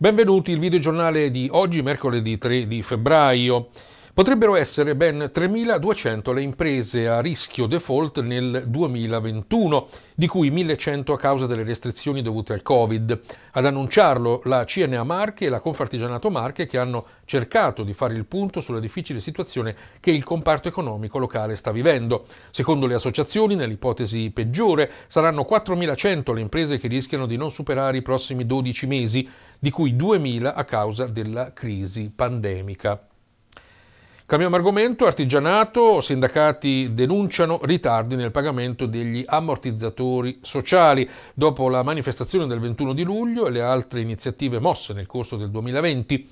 Benvenuti, il videogiornale di oggi, mercoledì 3 di febbraio. Potrebbero essere ben 3.200 le imprese a rischio default nel 2021, di cui 1.100 a causa delle restrizioni dovute al Covid. Ad annunciarlo la CNA Marche e la Confartigianato Marche che hanno cercato di fare il punto sulla difficile situazione che il comparto economico locale sta vivendo. Secondo le associazioni, nell'ipotesi peggiore, saranno 4.100 le imprese che rischiano di non superare i prossimi 12 mesi, di cui 2.000 a causa della crisi pandemica. Cambiamo argomento, artigianato, sindacati denunciano ritardi nel pagamento degli ammortizzatori sociali. Dopo la manifestazione del 21 di luglio e le altre iniziative mosse nel corso del 2020,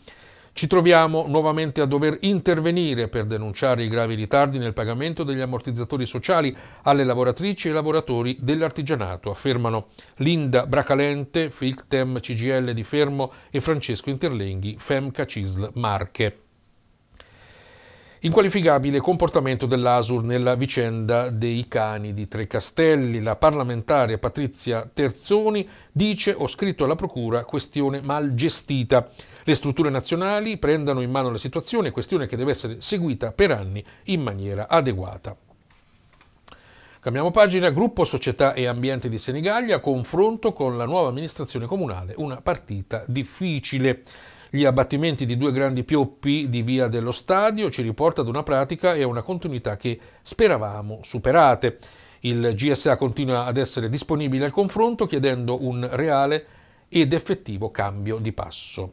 ci troviamo nuovamente a dover intervenire per denunciare i gravi ritardi nel pagamento degli ammortizzatori sociali alle lavoratrici e lavoratori dell'artigianato, affermano Linda Bracalente, Filctem CGL di Fermo e Francesco Interlenghi, Femca Cisl Marche. Inqualificabile comportamento dell'Asur nella vicenda dei cani di Trecastelli. La parlamentare Patrizia Terzoni dice ho scritto alla Procura questione mal gestita. Le strutture nazionali prendano in mano la situazione, questione che deve essere seguita per anni in maniera adeguata. Cambiamo pagina, gruppo società e ambiente di Senigallia, confronto con la nuova amministrazione comunale, una partita difficile. Gli abbattimenti di due grandi pioppi di via dello stadio ci riporta ad una pratica e a una continuità che speravamo superate. Il GSA continua ad essere disponibile al confronto chiedendo un reale ed effettivo cambio di passo.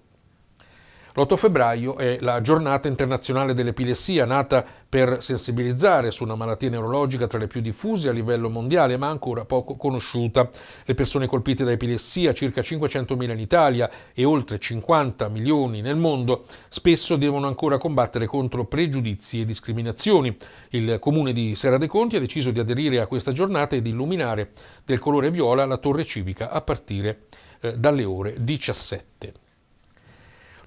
L'8 febbraio è la giornata internazionale dell'epilessia, nata per sensibilizzare su una malattia neurologica tra le più diffuse a livello mondiale, ma ancora poco conosciuta. Le persone colpite da epilessia, circa 500.000 in Italia e oltre 50 milioni nel mondo, spesso devono ancora combattere contro pregiudizi e discriminazioni. Il comune di Serra dei Conti ha deciso di aderire a questa giornata e di illuminare del colore viola la torre civica a partire eh, dalle ore 17.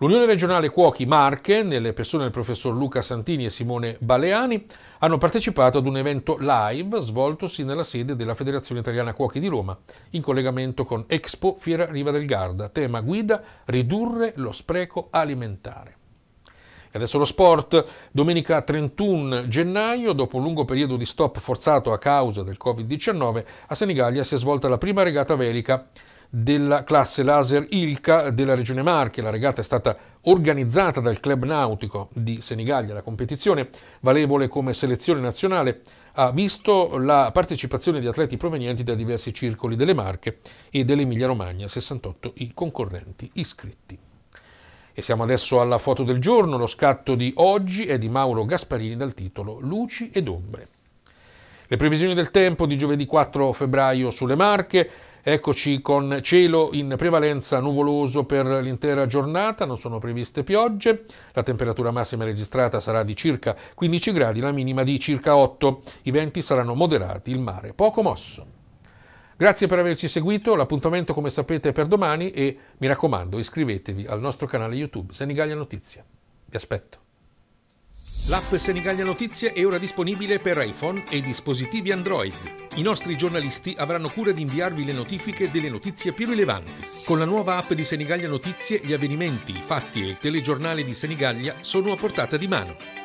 L'Unione regionale Cuochi Marche, nelle persone del professor Luca Santini e Simone Baleani, hanno partecipato ad un evento live svoltosi nella sede della Federazione Italiana Cuochi di Roma, in collegamento con Expo Fiera Riva del Garda, tema guida Ridurre lo spreco alimentare. E adesso lo sport. Domenica 31 gennaio, dopo un lungo periodo di stop forzato a causa del Covid-19, a Senigallia si è svolta la prima regata velica della classe laser Ilca della Regione Marche. La regata è stata organizzata dal Club Nautico di Senigallia. La competizione, valevole come selezione nazionale, ha visto la partecipazione di atleti provenienti da diversi circoli delle Marche e dell'Emilia Romagna, 68 i concorrenti iscritti. E siamo adesso alla foto del giorno, lo scatto di oggi è di Mauro Gasparini dal titolo Luci ed ombre. Le previsioni del tempo di giovedì 4 febbraio sulle Marche. Eccoci con cielo in prevalenza nuvoloso per l'intera giornata, non sono previste piogge, la temperatura massima registrata sarà di circa 15 gradi, la minima di circa 8, i venti saranno moderati, il mare poco mosso. Grazie per averci seguito, l'appuntamento come sapete è per domani e mi raccomando iscrivetevi al nostro canale YouTube Senigallia Notizia. Vi aspetto. L'app Senigallia Notizie è ora disponibile per iPhone e dispositivi Android. I nostri giornalisti avranno cura di inviarvi le notifiche delle notizie più rilevanti. Con la nuova app di Senigallia Notizie gli avvenimenti, i fatti e il telegiornale di Senigallia sono a portata di mano.